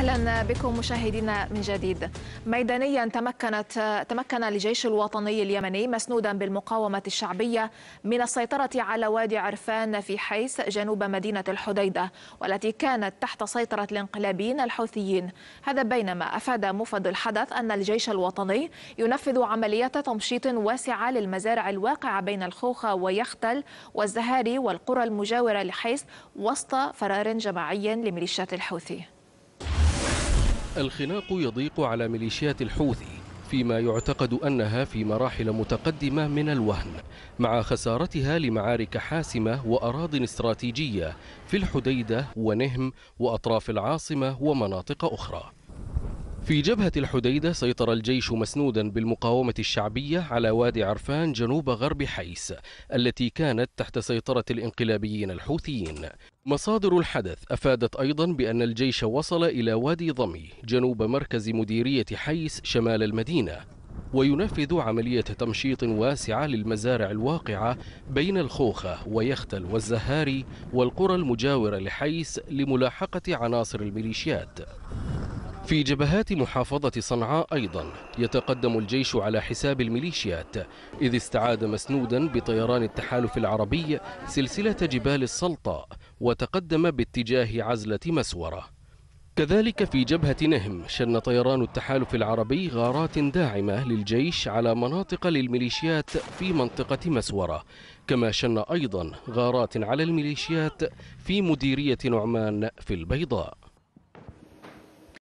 اهلا بكم مشاهدينا من جديد. ميدانيا تمكنت تمكن الجيش الوطني اليمني مسنودا بالمقاومه الشعبيه من السيطره على وادي عرفان في حيس جنوب مدينه الحديده والتي كانت تحت سيطره الانقلابيين الحوثيين. هذا بينما افاد مفد الحدث ان الجيش الوطني ينفذ عمليات تمشيط واسعه للمزارع الواقعه بين الخوخه ويختل والزهاري والقرى المجاوره لحيس وسط فرار جماعي لميليشيات الحوثي. الخناق يضيق على ميليشيات الحوثي فيما يعتقد أنها في مراحل متقدمة من الوهن مع خسارتها لمعارك حاسمة وأراض استراتيجية في الحديدة ونهم وأطراف العاصمة ومناطق أخرى في جبهة الحديدة سيطر الجيش مسنودا بالمقاومة الشعبية على وادي عرفان جنوب غرب حيس التي كانت تحت سيطرة الانقلابيين الحوثيين مصادر الحدث أفادت أيضا بأن الجيش وصل إلى وادي ضمي جنوب مركز مديرية حيس شمال المدينة وينفذ عملية تمشيط واسعة للمزارع الواقعة بين الخوخة ويختل والزهاري والقرى المجاورة لحيس لملاحقة عناصر الميليشيات في جبهات محافظة صنعاء أيضا يتقدم الجيش على حساب الميليشيات إذ استعاد مسنودا بطيران التحالف العربي سلسلة جبال السلطة وتقدم باتجاه عزلة مسورة كذلك في جبهة نهم شن طيران التحالف العربي غارات داعمة للجيش على مناطق للميليشيات في منطقة مسورة كما شن أيضا غارات على الميليشيات في مديرية نعمان في البيضاء